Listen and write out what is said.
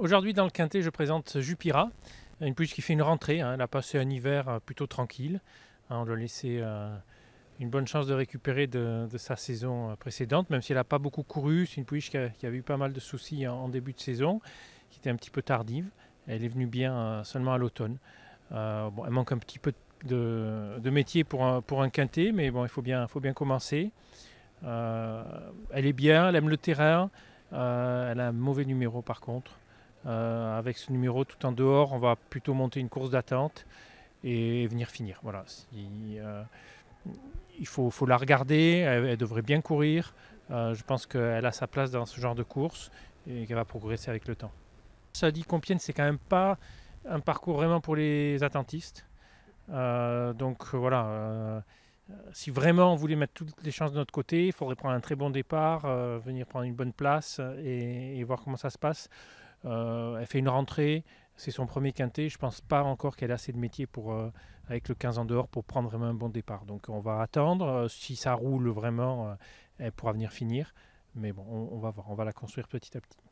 Aujourd'hui dans le Quintet, je présente Jupira, une pouliche qui fait une rentrée. Hein. Elle a passé un hiver euh, plutôt tranquille. Hein, on lui a laissé euh, une bonne chance de récupérer de, sa saison euh, précédente, même si elle n'a pas beaucoup couru. C'est une pouliche qui, avait eu pas mal de soucis en, début de saison, qui était un petit peu tardive. Elle est venue bien seulement à l'automne. elle manque un petit peu de, métier pour un, pour Quintet, mais bon, il faut bien, faut bien commencer. elle est bien, elle aime le terrain. elle a un mauvais numéro par contre. Euh, avec ce numéro tout en dehors, on va plutôt monter une course d'attente et venir finir. Voilà. Euh, il faut, la regarder, elle, devrait bien courir. Euh, je pense qu'elle a sa place dans ce genre de course et qu'elle va progresser avec le temps. Ça dit Compiègne, c'est quand même pas un parcours vraiment pour les attentistes. donc voilà, si vraiment on voulait mettre toutes les chances de notre côté, il faudrait prendre un très bon départ, venir prendre une bonne place et voir comment ça se passe. Euh, elle fait une rentrée, c'est son premier quintet. Je pense pas encore qu'elle a assez de métier pour, euh, avec le 15 en dehors pour prendre vraiment un bon départ. Donc on va attendre. Euh, si ça roule vraiment, elle pourra venir finir. Mais bon, on va voir. On va la construire petit à petit.